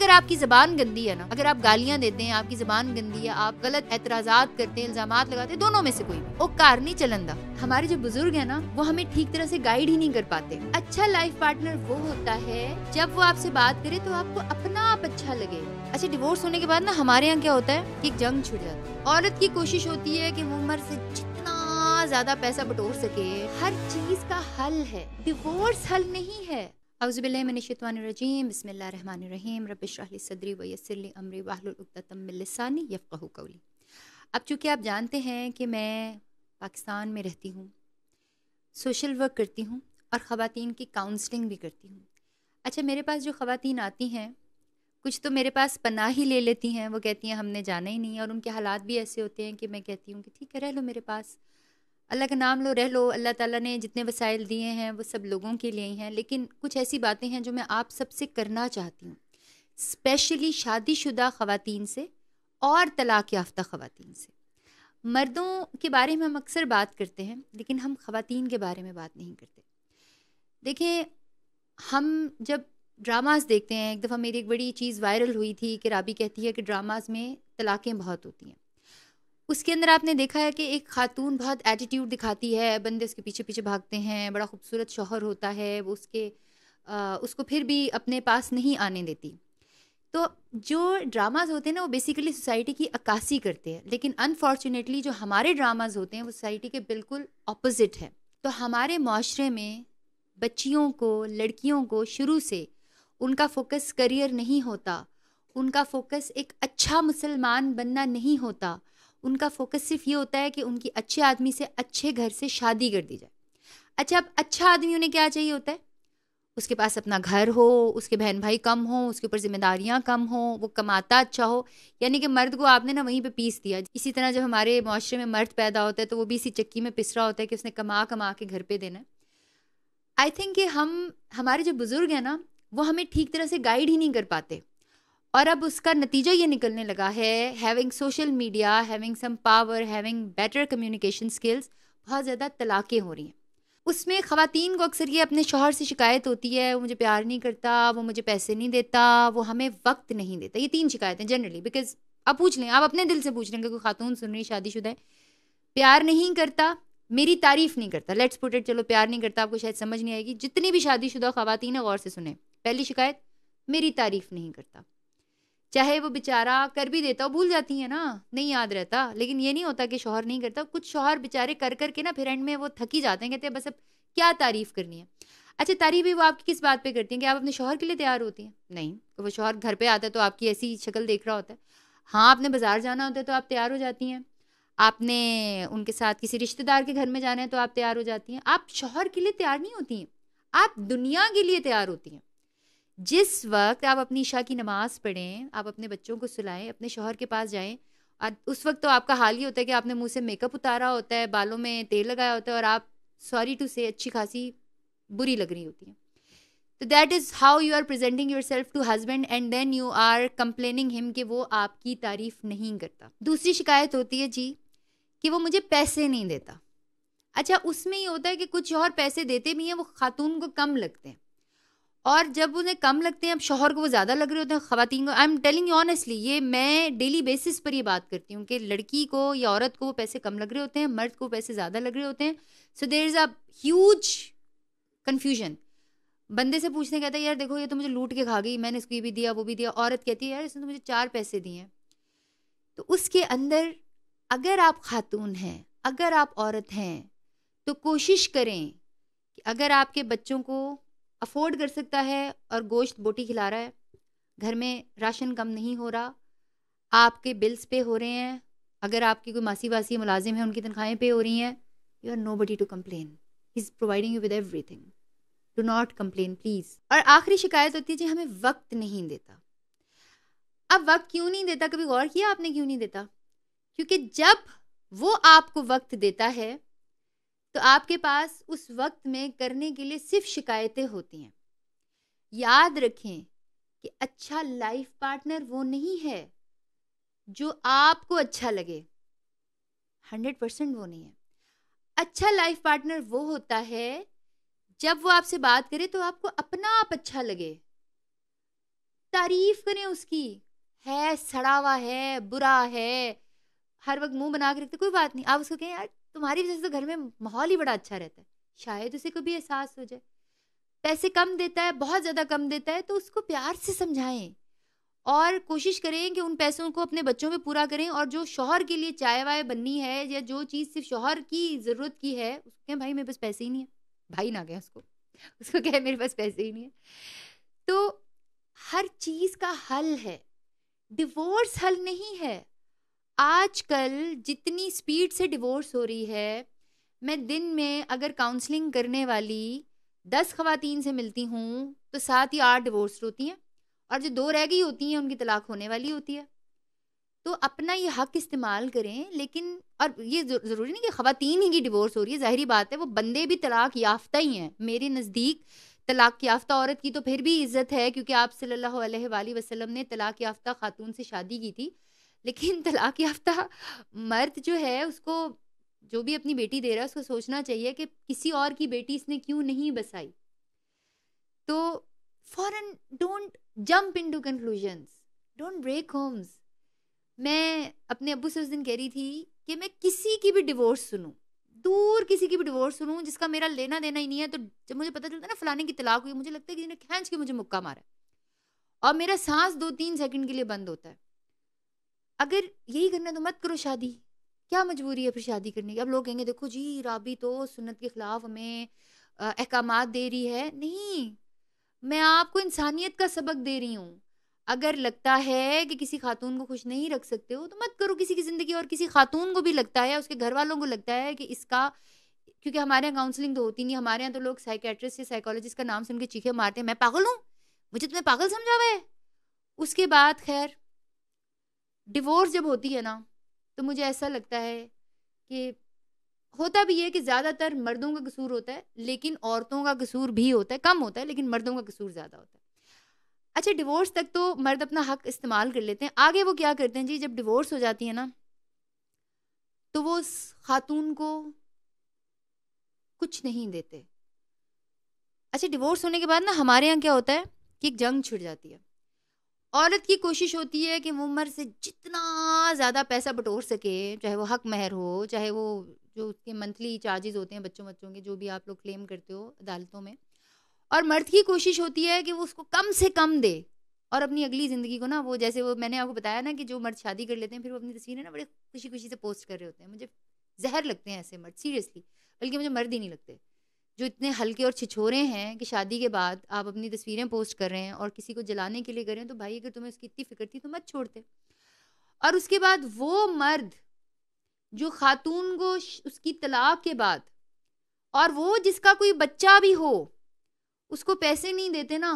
अगर आपकी जबान गंदी है ना अगर आप गालियां देते हैं आपकी जबान गंदी है आप गलत एतराजात करते हैं इल्जाम लगाते हैं दोनों में से कोई वो कार नहीं चलंदा हमारे जो बुजुर्ग है ना वो हमें ठीक तरह से गाइड ही नहीं कर पाते अच्छा लाइफ पार्टनर वो होता है जब वो आपसे बात करे तो आपको अपना आप अच्छा लगे अच्छा डिवोर्स होने के बाद ना हमारे यहाँ क्या होता है कि जंग छुट जाती है औरत की कोशिश होती है कि वो मर्द से जितना ज्यादा पैसा बटोर सके हर चीज का हल है डिवोर्स हल नहीं है अउज़बिल्लिमिनशतवानरजीम बसमीम रबिशाहली सदरी वयसरली अमरी वाहलतमिलसानी यफ़क़ कौली अब चूँकि आप जानते हैं कि मैं पाकिस्तान में रहती हूँ सोशल वर्क करती हूँ और ख़वान की काउंसलिंग भी करती हूँ अच्छा मेरे पास जो ख़वान आती हैं कुछ तो मेरे पास पनाह ही ले लेती हैं वो कहती हैं हमने जाना ही नहीं और उनके हालात भी ऐसे होते हैं कि मैं कहती हूँ कि ठीक है रह लो मेरे पास अल्लाह का नाम लो रह लो अल्लाह ताला ने जितने वसाइल दिए हैं वो सब लोगों के लिए ही हैं लेकिन कुछ ऐसी बातें हैं जो मैं आप सबसे करना चाहती हूँ स्पेशली शादीशुदा खवातीन से और तलाक़ याफ्ता खवातीन से मर्दों के बारे में हम अक्सर बात करते हैं लेकिन हम खवातीन के बारे में बात नहीं करते देखें हम जब ड्रामास देखते हैं एक दफ़ा मेरी एक बड़ी चीज़ वायरल हुई थी कि राबी कहती है कि ड्रामास में तलाक़ें बहुत होती हैं उसके अंदर आपने देखा है कि एक खातून बहुत एटीट्यूड दिखाती है बंदे उसके पीछे पीछे भागते हैं बड़ा खूबसूरत शोहर होता है वो उसके आ, उसको फिर भी अपने पास नहीं आने देती तो जो ड्रामाज होते हैं ना वो बेसिकली सोसाइटी की अक्सी करते हैं लेकिन अनफॉर्चुनेटली जो हमारे ड्रामाज होते हैं वो सोसाइटी के बिल्कुल अपोजिट है तो हमारे माशरे में बच्चियों को लड़कियों को शुरू से उनका फोकस करियर नहीं होता उनका फोकस एक अच्छा मुसलमान बनना नहीं होता उनका फोकस सिर्फ ये होता है कि उनकी अच्छे आदमी से अच्छे घर से शादी कर दी जाए अच्छा अब अच्छा आदमी उन्हें क्या चाहिए होता है उसके पास अपना घर हो उसके बहन भाई कम हो उसके ऊपर जिम्मेदारियाँ कम हो वो कमाता अच्छा हो यानी कि मर्द को आपने ना वहीं पे पीस दिया इसी तरह जब हमारे माशरे में मर्द पैदा होता है तो वो भी इसी चक्की में पिस रहा होता है कि उसने कमा कमा के घर पे देना है आई थिंक कि हम हमारे जो बुज़ुर्ग हैं ना वो हमें ठीक तरह से गाइड ही नहीं कर पाते और अब उसका नतीजा ये निकलने लगा है having social media having some power having better communication skills बहुत ज़्यादा तलाक़ें हो रही हैं उसमें ख़वातीन को अक्सर ये अपने शोहर से शिकायत होती है वो मुझे प्यार नहीं करता वो मुझे पैसे नहीं देता वो हमें वक्त नहीं देता ये तीन शिकायतें जनरली बिकॉज आप पूछ लें आप अपने दिल से पूछ लेंगे कोई खातून सुन रही शादीशुदा है प्यार नहीं करता मेरी तारीफ़ नहीं करता लेट्स पुट इट चलो प्यार नहीं करता आपको शायद समझ नहीं आएगी जितनी भी शादीशुदा खातन है गौर से सुने पहली शिकायत मेरी तारीफ़ नहीं करता चाहे वो बेचारा कर भी देता हो भूल जाती है ना नहीं याद रहता लेकिन ये नहीं होता कि शोहर नहीं करता कुछ शोहर बेचारे कर करके ना फिर एंड में वो थकी जाते हैं कहते हैं बस अब क्या तारीफ करनी है अच्छा तारीफ भी वो आपकी किस बात पे करती हैं कि आप अपने शोहर के लिए तैयार होती हैं नहीं तो वो शोहर घर पर आता है तो आपकी ऐसी शक्ल देख रहा होता है हाँ आपने बाजार जाना होता है तो आप तैयार हो जाती हैं आपने उनके साथ किसी रिश्तेदार के घर में जाना है तो आप तैयार हो जाती हैं आप शोहर के लिए तैयार नहीं होती हैं आप दुनिया के लिए तैयार होती हैं जिस वक्त आप अपनी ईशा की नमाज़ पढ़ें आप अपने बच्चों को सुलाएं अपने शोहर के पास जाएं और उस वक्त तो आपका हाल ही होता है कि आपने मुंह से मेकअप उतारा होता है बालों में तेल लगाया होता है और आप सॉरी टू से अच्छी खासी बुरी लग रही होती हैं तो that is how you are presenting yourself to husband and then you are complaining him कि वो आपकी तारीफ़ नहीं करता दूसरी शिकायत होती है जी कि वो मुझे पैसे नहीं देता अच्छा उसमें ये होता है कि कुछ और पैसे देते भी हैं वो खातून को कम लगते हैं और जब उन्हें कम लगते हैं अब शोहर को वो ज़्यादा लग रहे होते हैं खातन को I am telling you honestly ये मैं डेली बेसिस पर ये बात करती हूँ कि लड़की को या औरत को पैसे कम लग रहे होते हैं मर्द को पैसे ज़्यादा लग रहे होते हैं so there is a huge confusion बंदे से पूछने कहता है यार देखो ये तो मुझे लूट के खा गई मैंने इसको ये भी दिया वो भी दिया औरत कहती है यार इसने तो मुझे चार पैसे दिए हैं तो उसके अंदर अगर आप खातून हैं अगर आप औरत हैं तो कोशिश करें कि अगर आपके बच्चों को अफोर्ड कर सकता है और गोश्त बोटी खिला रहा है घर में राशन कम नहीं हो रहा आपके बिल्स पे हो रहे हैं अगर आपकी कोई मासी वासी मुलाजिम है उनकी तनख्वाहें पे हो रही हैं you are nobody to complain is providing you with everything do not complain please और आखिरी शिकायत होती है जी हमें वक्त नहीं देता अब वक्त क्यों नहीं देता कभी गौर किया आपने क्यों नहीं देता क्योंकि जब वो आपको वक्त देता है तो आपके पास उस वक्त में करने के लिए सिर्फ शिकायतें होती हैं याद रखें कि अच्छा लाइफ पार्टनर वो नहीं है जो आपको अच्छा लगे हंड्रेड परसेंट वो नहीं है अच्छा लाइफ पार्टनर वो होता है जब वो आपसे बात करे तो आपको अपना आप अच्छा लगे तारीफ करें उसकी है सड़ावा है बुरा है हर वक्त मुंह बना के रखते कोई बात नहीं आप उसको कहें यार तुम्हारी वजह से तो घर में माहौल ही बड़ा अच्छा रहता है शायद उसे कभी एहसास हो जाए पैसे कम देता है बहुत ज़्यादा कम देता है तो उसको प्यार से समझाएं और कोशिश करें कि उन पैसों को अपने बच्चों में पूरा करें और जो शोहर के लिए चाय वाय बननी है या जो चीज़ सिर्फ शोहर की ज़रूरत की है उसको कहें भाई मेरे पास पैसे ही नहीं है भाई ना गए उसको उसको कहें मेरे पास पैसे ही नहीं है तो हर चीज़ का हल है डिवोर्स हल नहीं है आजकल जितनी स्पीड से डिवोर्स हो रही है मैं दिन में अगर काउंसलिंग करने वाली दस खातन से मिलती हूँ तो सात या आठ डिवोर्स होती हैं और जो दो रह गई होती हैं उनकी तलाक होने वाली होती है तो अपना ये हक इस्तेमाल करें लेकिन और ये ज़रूरी नहीं कि ख़वातीन ही की डिवोर्स हो रही है ज़ाहरी बात है वो बंदे भी तलाक याफ्ता ही हैं मेरे नज़दीक तलाक याफ्ता औरत की तो फिर भी इज्जत है क्योंकि आप सल्लल्लाहु वसलम ने तलाक याफ्ता खातून से शादी की थी लेकिन तलाक याफ्ता मर्द जो है उसको जो भी अपनी बेटी दे रहा है उसको सोचना चाहिए कि किसी और की बेटी इसने क्यों नहीं बसाई तो फॉरन don't jump into conclusions don't break homes मैं अपने अबू से उस दिन कह रही थी कि मैं किसी की भी डिवोर्स सुनूं दूर किसी की भी डिवोर्स सुनूं जिसका मेरा लेना देना ही नहीं है तो जब मुझे पता चलता है ना फलाने की तलाक हुई मुझे लगता है कि जिन्हें खींच के मुझे मुक्का मारा और मेरा सांस दो तीन सेकंड के लिए बंद होता है अगर यही करना तो मत करो शादी क्या मजबूरी है फिर शादी करने की अब लोग कहेंगे देखो जी राबी तो सुन्नत के ख़िलाफ़ हमें अहकाम दे रही है नहीं मैं आपको इंसानियत का सबक दे रही हूँ अगर लगता है कि किसी खातून को खुश नहीं रख सकते हो तो मत करो किसी की ज़िंदगी और किसी खातून को भी लगता है उसके घर वालों को लगता है कि इसका क्योंकि हमारे यहाँ काउंसलिंग तो होती नहीं हमारे यहाँ तो लोग साइकेट्रिस्ट या साइकोलॉजिस्ट का नाम सुन के चीखे मारते हैं मैं पागल हूँ मुझे तुम्हें पागल समझा हुआ है उसके बाद खैर डिवोर्स जब होती है ना तो मुझे ऐसा लगता है कि होता भी है कि ज़्यादातर मर्दों का कसूर होता है लेकिन औरतों का कसूर भी होता है कम होता है लेकिन मर्दों का कसूर ज़्यादा होता है अच्छा डिवोर्स तक तो मर्द अपना हक इस्तेमाल कर लेते हैं आगे वो क्या करते हैं जी जब डिवोर्स हो जाती है ना तो वो उस खातून को कुछ नहीं देते अच्छा डिवोर्स होने के बाद ना हमारे यहाँ क्या होता है कि एक जंग छिड़ जाती है औरत की कोशिश होती है कि वो मर्द से जितना ज़्यादा पैसा बटोर सके चाहे वो हक महर हो चाहे वो जो उसके मंथली चार्जेस होते हैं बच्चों बच्चों के जो भी आप लोग क्लेम करते हो अदालतों में और मर्द की कोशिश होती है कि वो उसको कम से कम दे और अपनी अगली ज़िंदगी को ना वो जैसे वो मैंने आपको बताया ना कि जो मर्द शादी कर लेते हैं फिर वो अपनी तस्वीरें ना बड़े खुशी खुशी से पोस्ट कर रहे होते हैं मुझे जहर लगते हैं ऐसे मर्द सीरियसली बल्कि मुझे मर्द ही नहीं लगते जो इतने हल्के और छिछोरे हैं कि शादी के बाद आप अपनी तस्वीरें पोस्ट कर रहे हैं और किसी को जलाने के लिए कर रहे हैं तो भाई अगर तुम्हें उसकी इतनी फिक्र थी तो मत छोड़ते और उसके बाद वो मर्द जो खातून को उसकी तलाक के बाद और वो जिसका कोई बच्चा भी हो उसको पैसे नहीं देते ना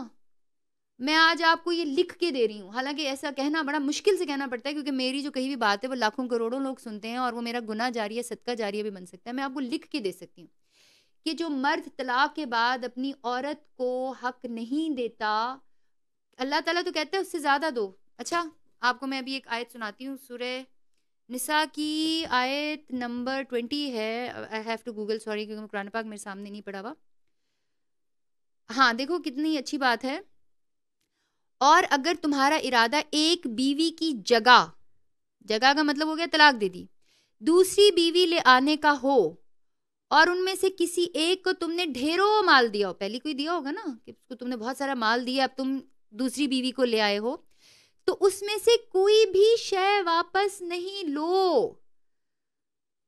मैं आज आपको ये लिख के दे रही हूँ हालांकि ऐसा कहना बड़ा मुश्किल से कहना पड़ता है क्योंकि मेरी जो कहीं भी बात है वो लाखों करोड़ों लोग सुनते हैं और वो मेरा गुना जारी है सदका जारी भी बन सकता है मैं आपको लिख के दे सकती हूँ कि जो मर्द तलाक के बाद अपनी औरत को हक नहीं देता अल्लाह ताला तो कहते हैं उससे ज़्यादा दो अच्छा आपको मैं अभी एक आयत सुनाती हूँ सुरह निसा की आयत नंबर ट्वेंटी है I have to Google sorry क्योंकि कुरान पाक मेरे सामने नहीं पढ़ा हुआ हाँ देखो कितनी अच्छी बात है और अगर तुम्हारा इरादा एक बीवी की जगह जगह का मतलब हो गया तलाक दे दी दूसरी बीवी ले आने का हो और उनमें से किसी एक को तुमने ढेरों माल दिया हो पहले कोई दिया होगा ना कि उसको तुमने बहुत सारा माल दिया अब तुम दूसरी बीवी को ले आए हो तो उसमें से कोई भी शय वापस नहीं लो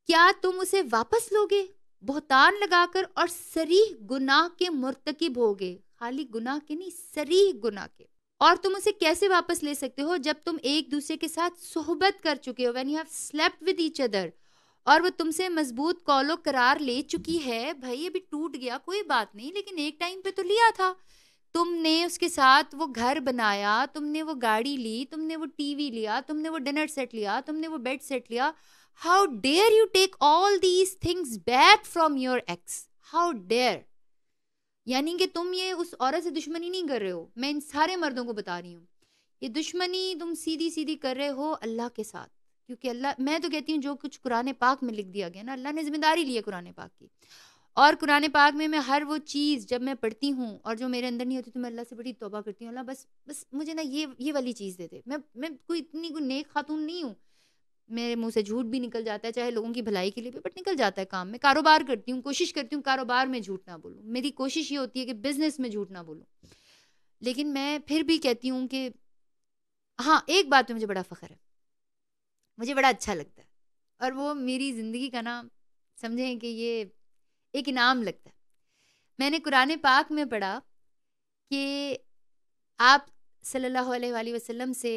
क्या तुम उसे वापस लोगे बहुतान लगाकर और सरीह गुनाह के मुर्तकिब होगे खाली गुनाह के नहीं सरीह गुनाह के और तुम उसे कैसे वापस ले सकते हो जब तुम एक दूसरे के साथ सोहबत कर चुके हो when you have slept with each other और वो तुमसे मजबूत कॉलो करार ले चुकी है भाई अभी टूट गया कोई बात नहीं लेकिन एक टाइम पे तो लिया था तुमने उसके साथ वो घर बनाया तुमने वो गाड़ी ली तुमने वो टीवी लिया तुमने वो डिनर सेट लिया तुमने वो बेड सेट लिया how dare you take all these things back from your ex how dare यानी कि तुम ये उस औरत से दुश्मनी नहीं कर रहे हो मैं इन सारे मर्दों को बता रही हूँ ये दुश्मनी तुम सीधी सीधी कर रहे हो अल्लाह के साथ क्योंकि अल्लाह मैं तो कहती हूँ जो कुछ कुरान पाक में लिख दिया गया ना अल्लाह ने जिम्मेदारी ली है कुरान पाक की और कुरान पाक में मैं हर वो चीज़ जब मैं पढ़ती हूँ और जो मेरे अंदर नहीं होती तो मैं अल्लाह से बड़ी तोबा करती हूँ अल्लाह बस बस मुझे ना ये ये वाली चीज़ दे दे मैं मैं कोई इतनी कोई नेक खातून नहीं हूँ मेरे मुंह से झूठ भी निकल जाता है चाहे लोगों की भलाई के लिए भी बट निकल जाता है काम में कारोबार करती हूँ कोशिश करती हूँ कारोबार में झूठ ना बोलूँ मेरी कोशिश ये होती है कि बिजनेस में झूठ ना बोलूँ लेकिन मैं फिर भी कहती हूँ कि हाँ एक बात में मुझे बड़ा फ़ख्र है मुझे बड़ा अच्छा लगता है और वो मेरी ज़िंदगी का ना समझें कि ये एक इनाम लगता है मैंने कुरान पाक में पढ़ा कि आप सल्लल्लाहु अलैहि वसल्लम से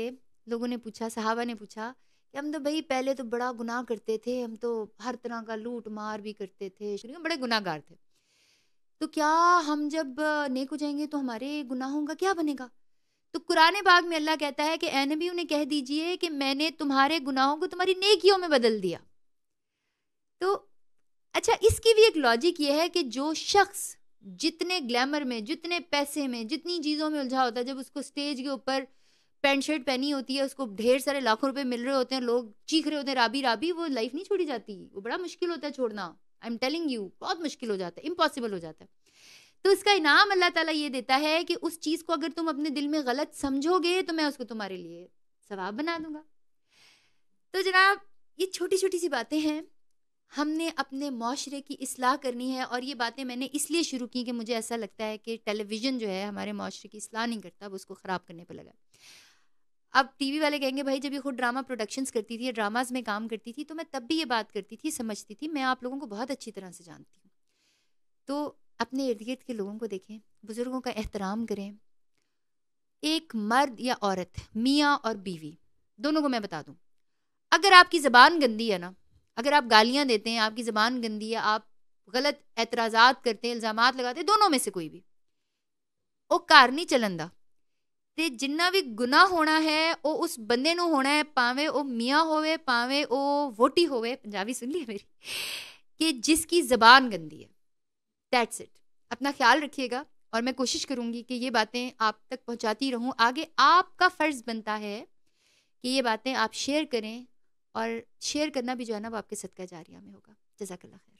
लोगों ने पूछा सहाबा ने पूछा कि हम तो भाई पहले तो बड़ा गुनाह करते थे हम तो हर तरह का लूट मार भी करते थे बड़े गुनाहगार थे तो क्या हम जब नेक हो जाएंगे तो हमारे गुनाहों का क्या बनेगा तो कुरान बाग में अल्लाह कहता है कि ए नबी उन्हें कह दीजिए कि मैंने तुम्हारे गुनाहों को तुम्हारी नेकियों में बदल दिया तो अच्छा इसकी भी एक लॉजिक ये है कि जो शख्स जितने ग्लैमर में जितने पैसे में जितनी चीज़ों में उलझा होता है जब उसको स्टेज के ऊपर पैंट शर्ट पहनी होती है उसको ढेर सारे लाखों रुपए मिल रहे होते हैं लोग चीख रहे होते हैं राबी राबी वो लाइफ नहीं छोड़ी जाती वो बड़ा मुश्किल होता है छोड़ना आई एम टेलिंग यू बहुत मुश्किल हो जाता है इम्पॉसिबल हो जाता है तो इसका इनाम अल्लाह ताला ये देता है कि उस चीज़ को अगर तुम अपने दिल में गलत समझोगे तो मैं उसको तुम्हारे लिए सवाब बना दूंगा तो जनाब ये छोटी छोटी सी बातें हैं हमने अपने माशरे की असलाह करनी है और ये बातें मैंने इसलिए शुरू की कि मुझे ऐसा लगता है कि टेलीविज़न जो है हमारे माशरे की असलाह नहीं करता वो उसको ख़राब करने पर लगा अब टीवी वाले कहेंगे भाई जब ये खुद ड्रामा प्रोडक्शंस करती थी ड्रामाज में काम करती थी तो मैं तब भी ये बात करती थी समझती थी मैं आप लोगों को बहुत अच्छी तरह से जानती हूँ तो अपने इर्द गिर्द के लोगों को देखें बुज़ुर्गों का एहतराम करें एक मर्द या औरत मियाँ और बीवी दोनों को मैं बता दूँ अगर आपकी ज़बान गंदी है ना अगर आप गालियाँ देते हैं आपकी ज़बान गंदी है आप गलत एतराज़ा करते हैं इल्ज़ाम लगाते हैं दोनों में से कोई भी वो घर नहीं ਚੱਲਣ तो जिन्ना भी गुनाह होना है वो उस बंदे ਬੰਦੇ होना है भावे वह मियाँ होवे भावें वह वोटी होवे पंजाबी सुन ली मेरी कि जिसकी जबान गंदी है दैट्स इट अपना ख्याल रखिएगा और मैं कोशिश करूँगी कि ये बातें आप तक पहुँचाती रहूँ आगे आपका फ़र्ज़ बनता है कि ये बातें आप शेयर करें और शेयर करना भी जो है ना वो आपके सदका जारिया में होगा जजाकल्ला खैर